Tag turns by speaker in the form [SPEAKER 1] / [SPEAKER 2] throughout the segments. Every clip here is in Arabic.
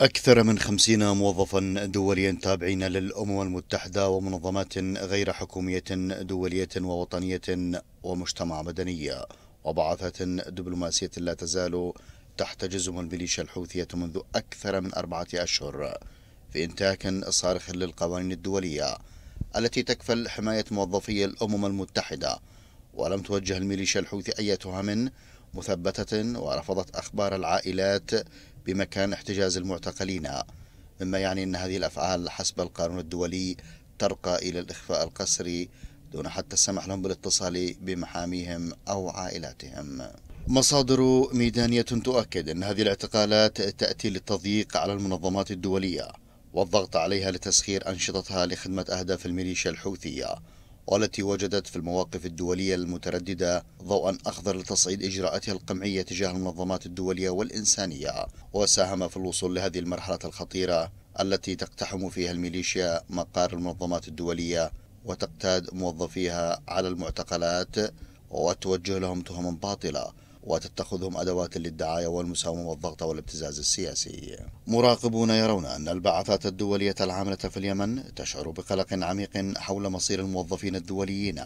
[SPEAKER 1] أكثر من خمسين موظفا دوليا تابعين للأمم المتحدة ومنظمات غير حكومية دولية ووطنية ومجتمع مدنية وبعثات دبلوماسية لا تزال تحتجزهم الميليشيا الحوثية منذ أكثر من أربعة أشهر في انتهاك صارخ للقوانين الدولية التي تكفل حماية موظفي الأمم المتحدة ولم توجه الميليشيا الحوثي أي تهم مثبتة ورفضت أخبار العائلات بمكان احتجاز المعتقلين مما يعني أن هذه الأفعال حسب القانون الدولي ترقى إلى الإخفاء القسري دون حتى السمح لهم بالاتصال بمحاميهم أو عائلاتهم مصادر ميدانية تؤكد أن هذه الاعتقالات تأتي للتضييق على المنظمات الدولية والضغط عليها لتسخير أنشطتها لخدمة أهداف الميليشيا الحوثية والتي وجدت في المواقف الدولية المترددة ضوءا أخضر لتصعيد إجراءاتها القمعية تجاه المنظمات الدولية والإنسانية وساهم في الوصول لهذه المرحلة الخطيرة التي تقتحم فيها الميليشيا مقار المنظمات الدولية وتقتاد موظفيها على المعتقلات وتوجه لهم تهم باطلة وتتخذهم أدوات للدعاية والمساومة والضغط والابتزاز السياسي مراقبون يرون أن البعثات الدولية العاملة في اليمن تشعر بقلق عميق حول مصير الموظفين الدوليين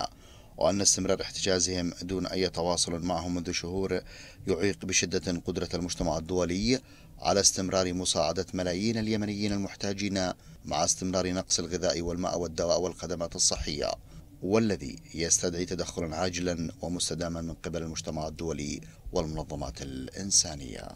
[SPEAKER 1] وأن استمرار احتجازهم دون أي تواصل معهم منذ شهور يعيق بشدة قدرة المجتمع الدولي على استمرار مساعدة ملايين اليمنيين المحتاجين مع استمرار نقص الغذاء والماء والدواء والخدمات الصحية والذي يستدعي تدخلا عاجلا ومستداما من قبل المجتمع الدولي والمنظمات الإنسانية